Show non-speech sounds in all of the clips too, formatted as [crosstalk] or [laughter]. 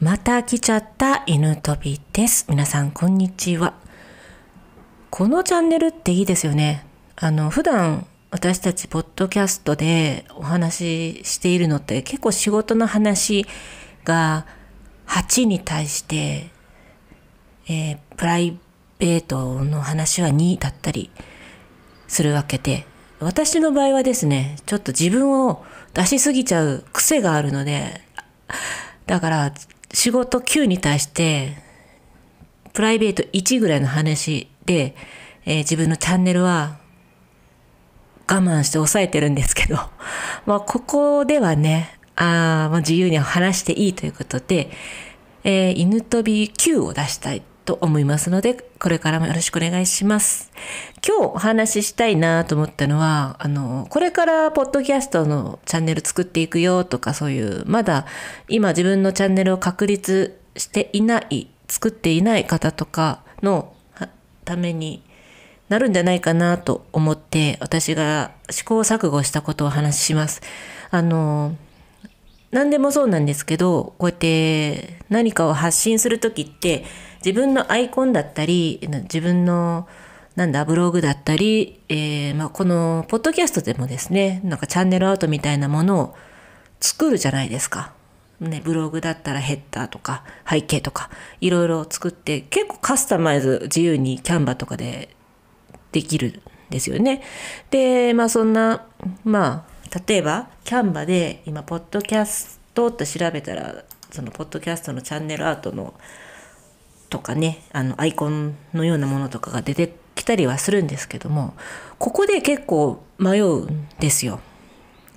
また来ちゃった犬飛びです。皆さん、こんにちは。このチャンネルっていいですよね。あの、普段私たちポッドキャストでお話ししているのって結構仕事の話が8に対して、えー、プライベートの話は2だったりするわけで、私の場合はですね、ちょっと自分を出しすぎちゃう癖があるので、だから仕事9に対して、プライベート1ぐらいの話で、えー、自分のチャンネルは我慢して抑えてるんですけど、[laughs] まあ、ここではね、あまあ、自由に話していいということで、えー、犬飛び9を出したいと思いますので、これからもよろしくお願いします。今日お話ししたいなと思ったのは、あの、これからポッドキャストのチャンネル作っていくよとかそういう、まだ今自分のチャンネルを確立していない、作っていない方とかのためになるんじゃないかなと思って、私が試行錯誤したことをお話しします。あの、何でもそうなんですけど、こうやって何かを発信する時って、自分のアイコンだったり自分のなんだブログだったり、えー、まあ、このポッドキャストでもですねなんかチャンネルアウトみたいなものを作るじゃないですか。ね、ブログだったらヘッダーとか背景とかいろいろ作って結構カスタマイズ自由にキャンバとかでできるんですよね。でまあそんなまあ例えばキャンバで今ポッドキャストって調べたらそのポッドキャストのチャンネルアートのとかねあのアイコンのようなものとかが出てきたりはするんですけどもここで結構迷うんですよ。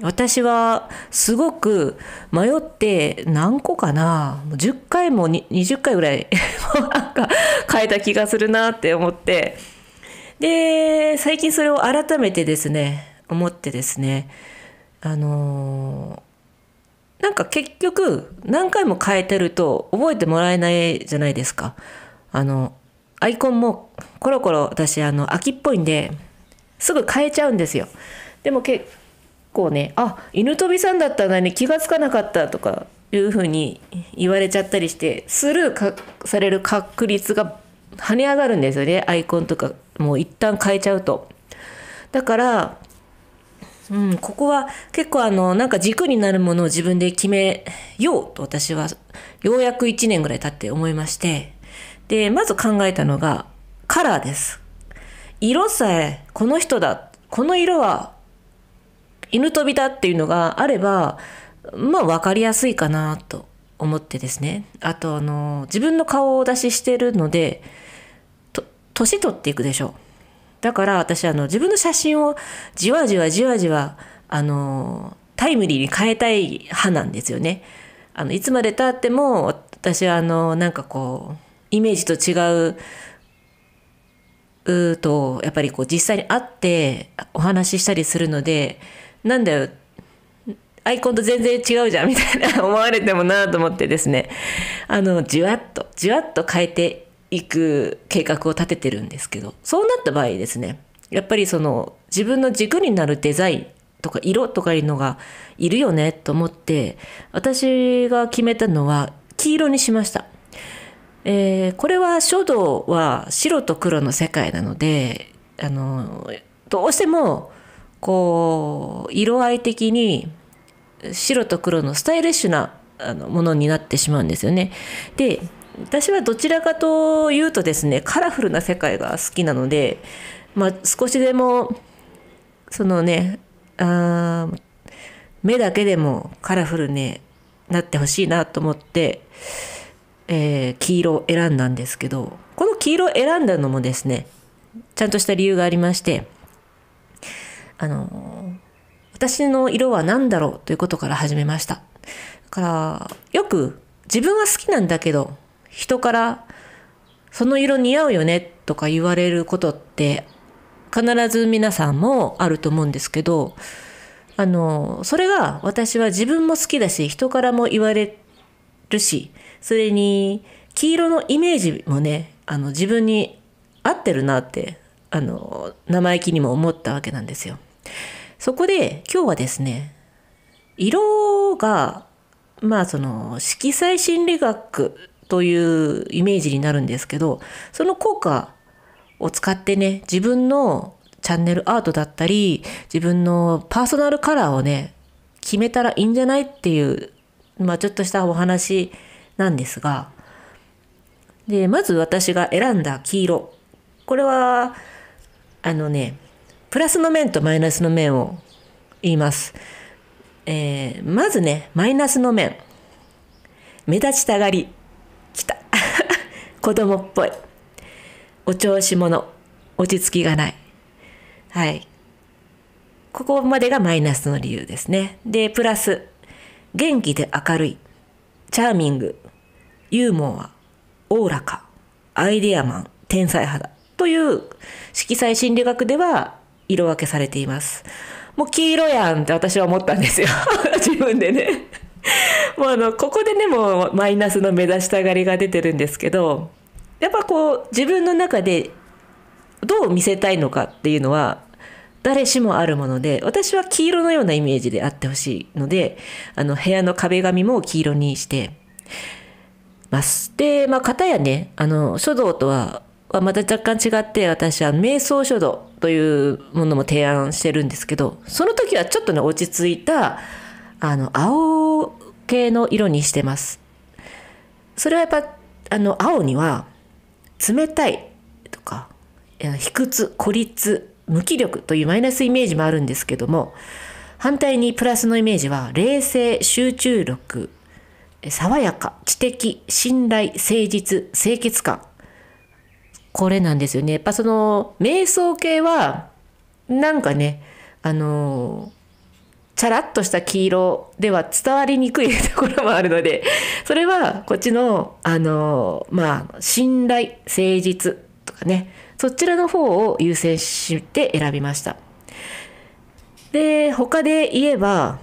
私はすごく迷って何個かな10回も20回ぐらい [laughs] なんか変えた気がするなって思ってで最近それを改めてですね思ってですねあのーなんか結局何回も変えてると覚えてもらえないじゃないですか。あのアイコンもコロコロ私あの秋っぽいんですぐ変えちゃうんですよ。でも結構ねあ犬飛びさんだったのに気が付かなかったとかいうふうに言われちゃったりしてスルーされる確率が跳ね上がるんですよねアイコンとかもう一旦変えちゃうと。だからうん、ここは結構あの、なんか軸になるものを自分で決めようと私はようやく1年ぐらい経って思いまして、で、まず考えたのがカラーです。色さえこの人だ、この色は犬飛びだっていうのがあれば、まあ分かりやすいかなと思ってですね。あとあの、自分の顔を出ししてるので、と、年取っていくでしょう。だから私あの自分の写真をじわじわじわじわあのタイムリーに変えたい派なんですよね。あのいつまでたっても私はあのなんかこうイメージと違ううとやっぱりこう実際に会ってお話ししたりするのでなんだよアイコンと全然違うじゃんみたいな思われてもなと思ってですねあのじわっとじわっと変えて行く計画を立ててるんですけどそうなった場合ですねやっぱりその自分の軸になるデザインとか色とかいうのがいるよねと思って私が決めたのは黄色にしました。えー、これは書道は白と黒の世界なのであのどうしてもこう色合い的に白と黒のスタイリッシュなあのものになってしまうんですよね。で私はどちらかというとですねカラフルな世界が好きなので、まあ、少しでもそのねあ目だけでもカラフルねなってほしいなと思って、えー、黄色を選んだんですけどこの黄色を選んだのもですねちゃんとした理由がありましてあの私の色は何だろうということから始めましただからよく自分は好きなんだけど人からその色似合うよねとか言われることって必ず皆さんもあると思うんですけどあのそれが私は自分も好きだし人からも言われるしそれに黄色のイメージもねあの自分に合ってるなってあの生意気にも思ったわけなんですよ。そこで今日はですね色がまあその色彩心理学というイメージになるんですけどその効果を使ってね自分のチャンネルアートだったり自分のパーソナルカラーをね決めたらいいんじゃないっていうまあちょっとしたお話なんですがでまず私が選んだ黄色これはあのねプラスの面とマイナスの面を言います。えー、まずね、マイナスの面。目立ちたがり。来た [laughs] 子供っぽいお調子者落ち着きがないはいここまでがマイナスの理由ですねでプラス元気で明るいチャーミングユーモアおおらかアイデアマン天才肌という色彩心理学では色分けされていますもう黄色やんって私は思ったんですよ [laughs] 自分でね [laughs] もうあのここでねもうマイナスの目指したがりが出てるんですけどやっぱこう自分の中でどう見せたいのかっていうのは誰しもあるもので私は黄色のようなイメージであってほしいのであの部屋の壁紙も黄色にしてます。でまあ片やねあの書道とはまた若干違って私は瞑想書道というものも提案してるんですけどその時はちょっとね落ち着いたあの、青系の色にしてます。それはやっぱ、あの、青には、冷たいとか、卑屈、孤立、無気力というマイナスイメージもあるんですけども、反対にプラスのイメージは、冷静、集中力、爽やか、知的、信頼、誠実、清潔感。これなんですよね。やっぱその、瞑想系は、なんかね、あのーチャラッとした黄色では伝わりにくいところもあるので、それはこっちの、あの、まあ、信頼、誠実とかね、そちらの方を優先して選びました。で、他で言えば、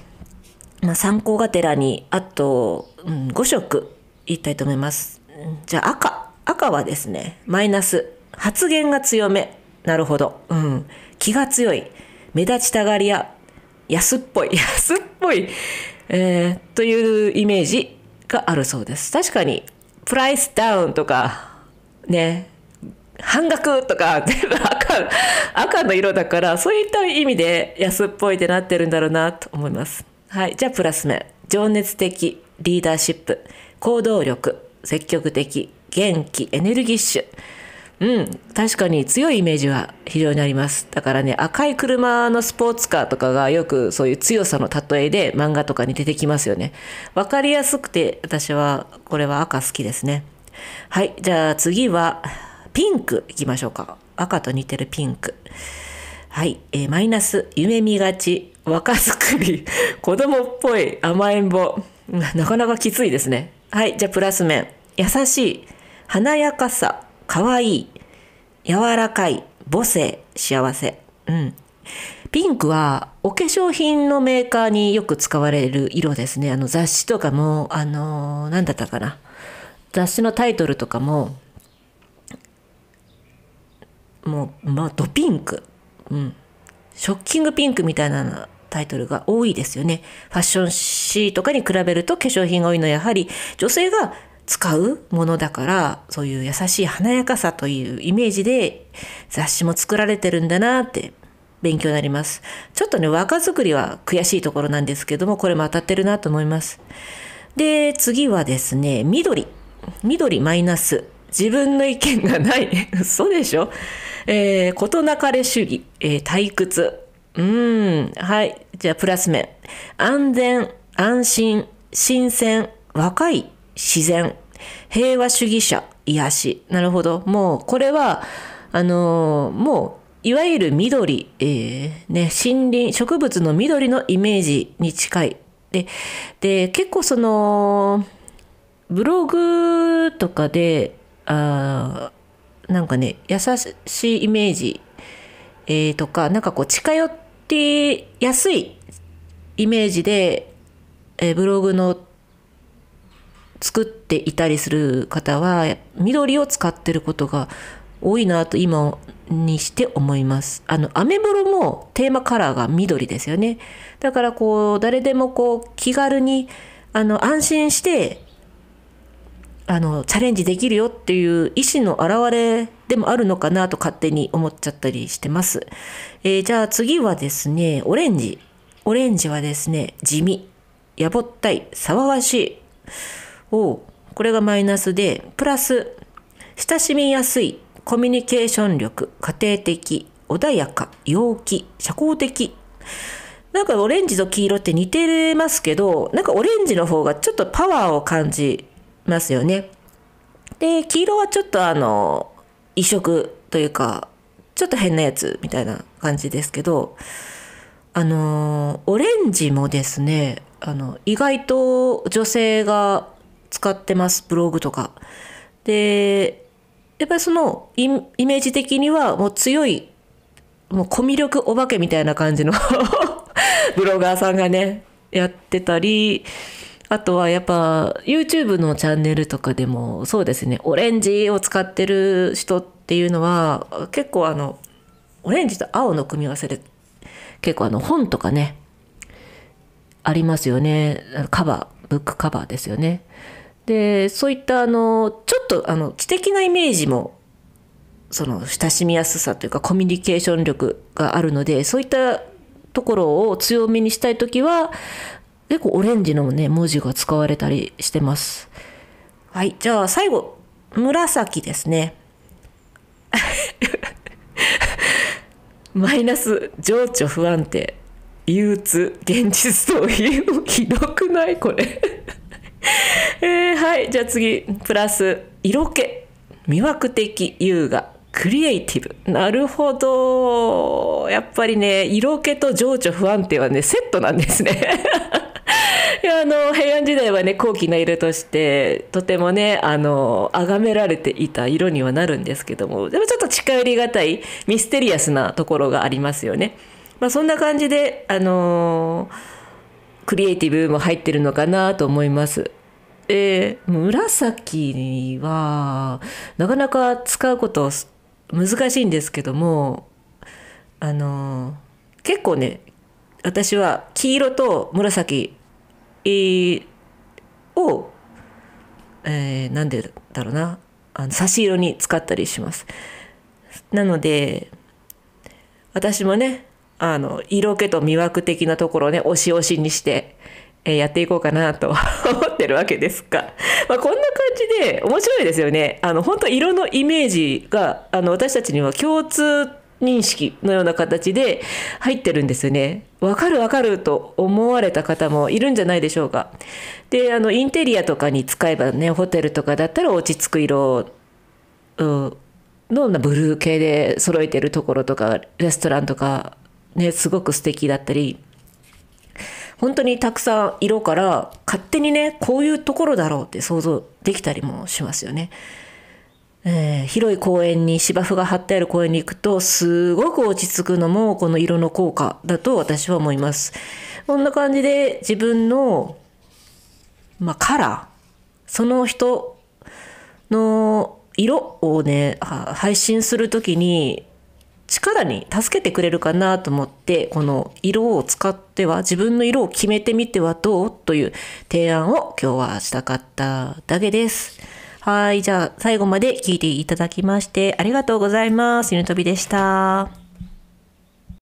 まあ、参考がてらに、あと、うん、5色言いたいと思います。じゃあ赤。赤はですね、マイナス。発言が強め。なるほど。うん。気が強い。目立ちたがり屋。安っぽい、[laughs] 安っぽい、えー、というイメージがあるそうです。確かに、プライスダウンとか、ね、半額とか全部 [laughs] 赤、赤の色だから、そういった意味で安っぽいってなってるんだろうなと思います。はい。じゃあ、プラス目。情熱的、リーダーシップ、行動力、積極的、元気、エネルギッシュ。うん、確かに強いイメージは非常にあります。だからね、赤い車のスポーツカーとかがよくそういう強さの例えで漫画とかに出てきますよね。わかりやすくて、私はこれは赤好きですね。はい、じゃあ次はピンクいきましょうか。赤と似てるピンク。はい、えー、マイナス、夢見がち、若作り、[laughs] 子供っぽい、甘えん坊。[laughs] なかなかきついですね。はい、じゃあプラス面、優しい、華やかさ、かわいい、柔らかい、母性、幸せ。うん。ピンクはお化粧品のメーカーによく使われる色ですね。あの雑誌とかも、あのー、だったかな。雑誌のタイトルとかも、もう、まあ、ドピンク。うん。ショッキングピンクみたいなタイトルが多いですよね。ファッション誌とかに比べると化粧品が多いのはやはり女性が使うものだからそういう優しい華やかさというイメージで雑誌も作られてるんだなって勉強になりますちょっとね若作りは悔しいところなんですけどもこれも当たってるなと思いますで次はですね緑緑マイナス自分の意見がない [laughs] 嘘でしょえー、事なかれ主義、えー、退屈うんはいじゃあプラス面安全安心新鮮若い自然、平和主義者、癒し。なるほど。もう、これは、あのー、もう、いわゆる緑、えー、ね、森林、植物の緑のイメージに近い。で、で、結構その、ブログとかで、あなんかね、優しいイメージ、えー、とか、なんかこう近寄ってやすいイメージで、えー、ブログの作っていたりする方は緑を使ってることが多いなと今にして思います。あの、アメブロもテーマカラーが緑ですよね。だからこう、誰でもこう、気軽に、あの、安心して、あの、チャレンジできるよっていう意思の表れでもあるのかなと勝手に思っちゃったりしてます。えー、じゃあ次はですね、オレンジ。オレンジはですね、地味、やぼったい、騒がしい。をこれがマイナスでプラス親しみやすいコミュニケーション力家庭的穏やか陽気社交的なんかオレンジと黄色って似てますけどなんかオレンジの方がちょっとパワーを感じますよね。で黄色はちょっとあの異色というかちょっと変なやつみたいな感じですけどあのオレンジもですねあの意外と女性が使ってます、ブログとか。で、やっぱりそのイメージ的にはもう強い、もうコミュ力お化けみたいな感じの [laughs] ブロガーさんがね、やってたり、あとはやっぱ YouTube のチャンネルとかでもそうですね、オレンジを使ってる人っていうのは結構あの、オレンジと青の組み合わせで結構あの本とかね、ありますよね。カバー、ブックカバーですよね。でそういったあのちょっとあの知的なイメージもその親しみやすさというかコミュニケーション力があるのでそういったところを強めにしたい時は結構オレンジのね文字が使われたりしてます。はい、じゃあ最後紫ですね。[laughs] マイナス情緒不安定憂鬱現実逃避ひどくないこれ [laughs] えー、はいじゃあ次プラス色気魅惑的優雅クリエイティブなるほどやっぱりね色気と情緒不安定はねセットなんですね [laughs] いやあの平安時代はね高貴な色としてとてもねあの崇められていた色にはなるんですけどもでもちょっと近寄りがたいミステリアスなところがありますよね。まあ、そんな感じであのークリエイティブも入ってるのかなと思います。えー、紫はなかなか使うこと難しいんですけどもあの結構ね私は黄色と紫、えー、を、えー、なんでだろうなあの差し色に使ったりします。なので私もねあの、色気と魅惑的なところをね、押し押しにして、えー、やっていこうかなと [laughs] 思ってるわけですが、まあ、こんな感じで面白いですよね。あの、本当色のイメージが、あの、私たちには共通認識のような形で入ってるんですよね。わかるわかると思われた方もいるんじゃないでしょうか。で、あの、インテリアとかに使えばね、ホテルとかだったら落ち着く色、うんのブルー系で揃えてるところとかレストランとかね、すごく素敵だったり、本当にたくさん色から勝手にね、こういうところだろうって想像できたりもしますよね。えー、広い公園に芝生が張ってある公園に行くとすごく落ち着くのもこの色の効果だと私は思います。こんな感じで自分の、まあ、カラー、その人の色をね、配信するときに力に助けてくれるかなと思って、この色を使っては、自分の色を決めてみてはどうという提案を今日はしたかっただけです。はい、じゃあ最後まで聞いていただきましてありがとうございます。ゆねとびでした。